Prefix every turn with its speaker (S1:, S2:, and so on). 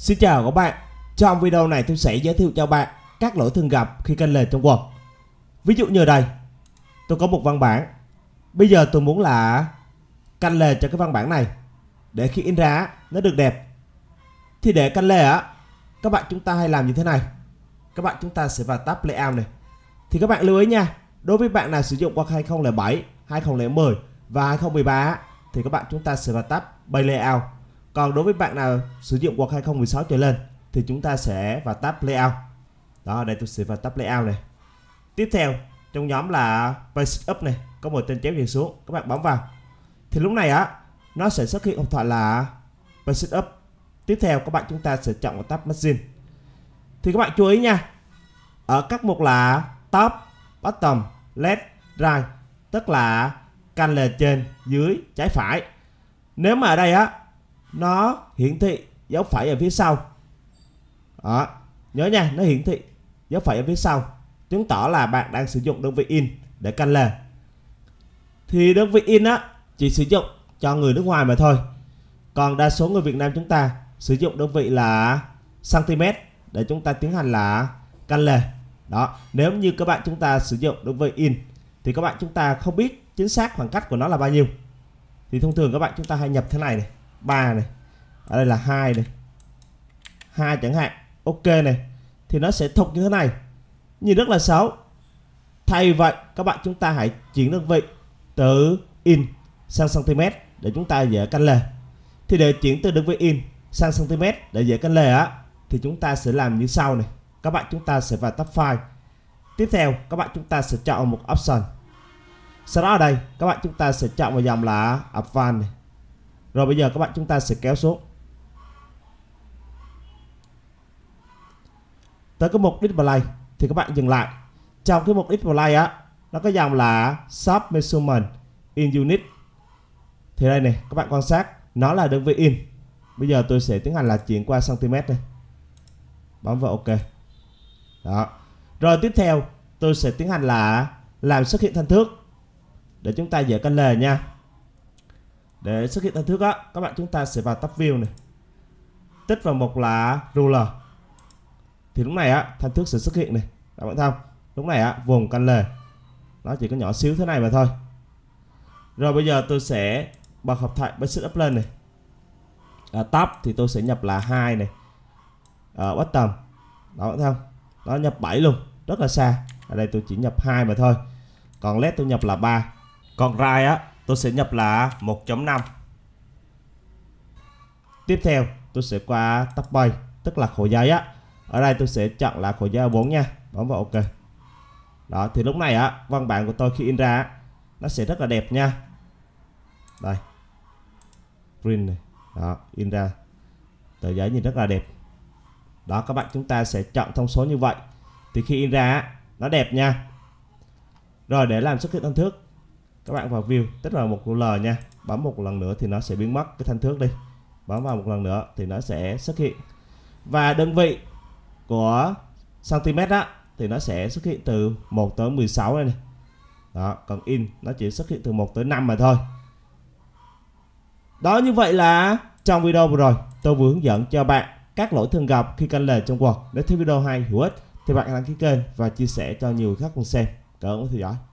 S1: Xin chào các bạn, trong video này tôi sẽ giới thiệu cho bạn các lỗi thường gặp khi kênh lệch trong Word. Ví dụ như đây, tôi có một văn bản. Bây giờ tôi muốn là canh lề cho cái văn bản này để khi in ra nó được đẹp. Thì để canh lề á, các bạn chúng ta hay làm như thế này. Các bạn chúng ta sẽ vào tab layout này. Thì các bạn lưu ý nha, đối với bạn nào sử dụng qua 2007, 2010 và 2013 thì các bạn chúng ta sẽ vào tab Bay Layout còn đối với bạn nào sử dụng Word 2016 trở lên thì chúng ta sẽ vào tab layout đó đây tôi sẽ vào tab layout này tiếp theo trong nhóm là basic up này có một tên chéo dần xuống các bạn bấm vào thì lúc này á nó sẽ xuất hiện hộp thoại là basic up tiếp theo các bạn chúng ta sẽ chọn vào tab machine thì các bạn chú ý nha ở các mục là top bottom left right tức là canh lề trên dưới trái phải nếu mà ở đây á nó hiển thị dấu phẩy ở phía sau đó nhớ nha nó hiển thị dấu phẩy ở phía sau chứng tỏ là bạn đang sử dụng đơn vị in để canh lề thì đơn vị in á chỉ sử dụng cho người nước ngoài mà thôi còn đa số người Việt Nam chúng ta sử dụng đơn vị là cm để chúng ta tiến hành là căn lề. Đó, nếu như các bạn chúng ta sử dụng đơn vị in thì các bạn chúng ta không biết chính xác khoảng cách của nó là bao nhiêu. Thì thông thường các bạn chúng ta hay nhập thế này này. 3 này ở đây là hai này hai chẳng hạn ok này thì nó sẽ thục như thế này nhìn rất là xấu thay vậy các bạn chúng ta hãy chuyển đơn vị từ in sang cm để chúng ta dễ canh lề thì để chuyển từ đơn vị in sang cm để dễ canh lề á thì chúng ta sẽ làm như sau này các bạn chúng ta sẽ vào tab file tiếp theo các bạn chúng ta sẽ chọn một option sau đó ở đây các bạn chúng ta sẽ chọn vào dòng là advanced này rồi bây giờ các bạn chúng ta sẽ kéo xuống Tới cái mục display thì các bạn dừng lại Trong cái mục display á Nó có dòng là Sub Measurement In Unit Thì đây này các bạn quan sát Nó là đơn vị in Bây giờ tôi sẽ tiến hành là chuyển qua cm này Bấm vào OK Đó Rồi tiếp theo tôi sẽ tiến hành là Làm xuất hiện thanh thước Để chúng ta dễ canh lề nha để xuất hiện thần thước á, các bạn chúng ta sẽ vào tab view này. Tích vào mục là ruler. Thì lúc này á, thần thước sẽ xuất hiện này. Các bạn thấy không? Lúc này á, vùng canh lề. Nó chỉ có nhỏ xíu thế này mà thôi. Rồi bây giờ tôi sẽ bật hợp thoại basic up lên này. À, tab thì tôi sẽ nhập là hai này. À, bottom. Đó bạn thấy không? Nó nhập 7 luôn, rất là xa. Ở đây tôi chỉ nhập hai mà thôi. Còn led tôi nhập là ba Còn rai á tôi sẽ nhập là 1.5 tiếp theo tôi sẽ qua tab bay tức là khổ giấy á ở đây tôi sẽ chọn là khổ giấy 4 nha bấm vào ok đó thì lúc này á văn bản của tôi khi in ra nó sẽ rất là đẹp nha đây print này đó in ra tờ giấy nhìn rất là đẹp đó các bạn chúng ta sẽ chọn thông số như vậy thì khi in ra nó đẹp nha rồi để làm xuất hiện căn thức các bạn vào view tức là một l nha bấm một lần nữa thì nó sẽ biến mất cái thanh thước đi bấm vào một lần nữa thì nó sẽ xuất hiện và đơn vị của cm đó thì nó sẽ xuất hiện từ 1 tới 16 đây này đó còn in nó chỉ xuất hiện từ 1 tới 5 mà thôi đó như vậy là trong video vừa rồi tôi vừa hướng dẫn cho bạn các lỗi thường gặp khi canh lề trong quạt nếu thấy video hay hữu ích thì bạn đăng ký kênh và chia sẻ cho nhiều người khác cùng xem cảm ơn theo dõi